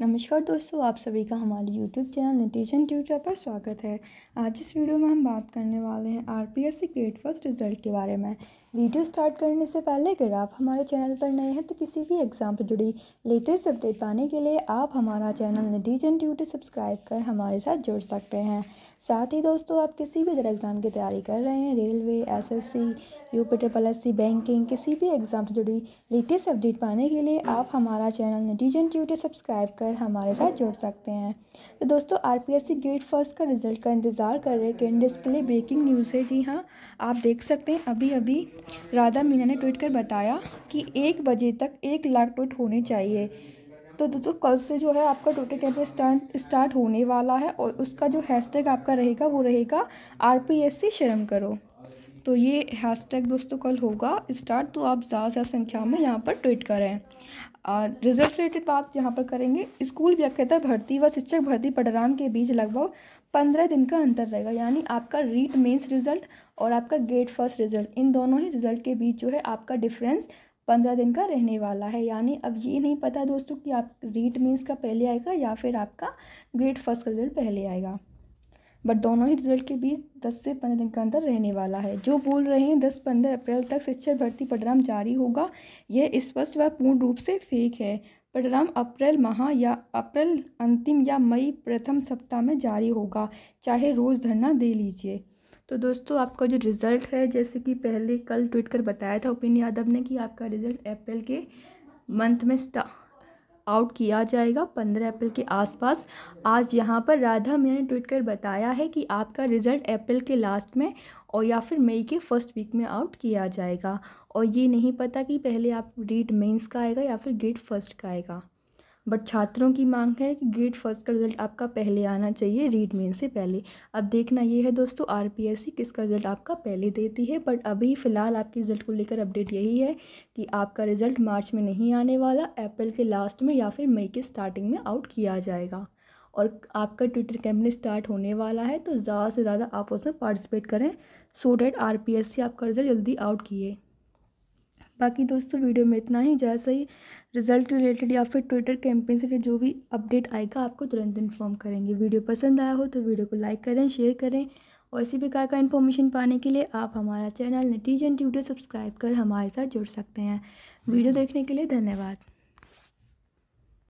नमस्कार दोस्तों आप सभी का हमारे YouTube चैनल नटीजन ट्यूचर पर स्वागत है आज इस वीडियो में हम बात करने वाले हैं R P S C grade first result के बारे में वीडियो स्टार्ट करने से पहले अगर आप हमारे चैनल पर नए हैं तो किसी भी एग्ज़ाम से जुड़ी लेटेस्ट अपडेट पाने के लिए आप हमारा चैनल नटीजन ड्यूटी सब्सक्राइब कर हमारे साथ जुड़ सकते हैं साथ ही दोस्तों आप किसी भी तरह एग्ज़ाम की तैयारी कर रहे हैं railway SSC UP triple S C banking किसी भी एग्ज़ाम से जुड़ी लेटेस्ट अपडेट पाने के लिए आप हमारा चैनल नटीजन ट्यूटी सब्सक्राइब कर हमारे साथ जुड़ सकते हैं तो दोस्तों सी गेट फर्स्ट का रिजल्ट का इंतज़ार कर रहे कैंडिडेट्स के लिए ब्रेकिंग न्यूज़ है जी हाँ आप देख सकते हैं अभी अभी राधा मीना ने ट्वीट कर बताया कि एक बजे तक एक लाख ट्वीट होने चाहिए तो दोस्तों कल से जो है आपका ट्विटर कैंपेन स्टार्ट स्टार्ट होने वाला है और उसका जो हैशटैग आपका रहेगा वो रहेगा आर पी एस सी शर्म करो तो ये हैशटैग दोस्तों कल होगा स्टार्ट तो आप ज़्यादा से ज़्यादा संख्या में यहाँ पर ट्वीट करें रिजल्ट रिलेटेड बात यहाँ पर करेंगे स्कूल व्याख्याता भर्ती व शिक्षक भर्ती परिणाम के बीच लगभग पंद्रह दिन का अंतर रहेगा यानी आपका रीट मेंस रिजल्ट और आपका गेट फर्स्ट रिजल्ट इन दोनों ही रिजल्ट के बीच जो है आपका डिफरेंस पंद्रह दिन का रहने वाला है यानी अब ये नहीं पता दोस्तों कि आप रीट मीन्स का पहले आएगा या फिर आपका ग्रेट फर्स्ट का रिजल्ट पहले आएगा बट दोनों ही रिजल्ट के बीच दस से पंद्रह दिन का अंतर रहने वाला है जो बोल रहे हैं दस पंद्रह अप्रैल तक शिक्षक भर्ती परिणाम जारी होगा यह स्पष्ट व पूर्ण रूप से फेक है परिणाम अप्रैल माह या अप्रैल अंतिम या मई प्रथम सप्ताह में जारी होगा चाहे रोज़ धरना दे लीजिए तो दोस्तों आपका जो रिज़ल्ट है जैसे कि पहले कल ट्वीट कर बताया था उपेन्द्र यादव ने कि आपका रिज़ल्ट अप्रैल के मंथ में स्टा आउट किया जाएगा पंद्रह अप्रैल के आसपास आज यहाँ पर राधा मैंने ट्वीट कर बताया है कि आपका रिज़ल्ट अप्रैल के लास्ट में और या फिर मई के फर्स्ट वीक में आउट किया जाएगा और ये नहीं पता कि पहले आप डेट मेंस का आएगा या फिर डेट फर्स्ट का आएगा बट छात्रों की मांग है कि ग्रेड फर्स्ट का रिज़ल्ट आपका पहले आना चाहिए रीड मेन से पहले अब देखना ये है दोस्तों आर पी एस सी किसका रिज़ल्ट आपका पहले देती है बट अभी फ़िलहाल आपके रिज़ल्ट को लेकर अपडेट यही है कि आपका रिज़ल्ट मार्च में नहीं आने वाला अप्रैल के लास्ट में या फिर मई के स्टार्टिंग में आउट किया जाएगा और आपका ट्विटर कैंपनी स्टार्ट होने वाला है तो ज़्यादा से ज़्यादा आप उसमें पार्टिसिपेट करें so that R P S C आपका रिज़ल्ट जल्दी आउट किए बाकी दोस्तों वीडियो में इतना ही जैसा ही रिजल्ट रिलेटेड या फिर ट्विटर कैंपेन से रिलेटेड जो भी अपडेट आएगा आपको तुरंत इन्फॉर्म करेंगे वीडियो पसंद आया हो तो वीडियो को लाइक करें शेयर करें और इसी प्रकार का इन्फॉर्मेशन पाने के लिए आप हमारा चैनल नतीजन ट्यूटर सब्सक्राइब कर हमारे साथ जुड़ सकते हैं वीडियो हम्म। देखने के लिए धन्यवाद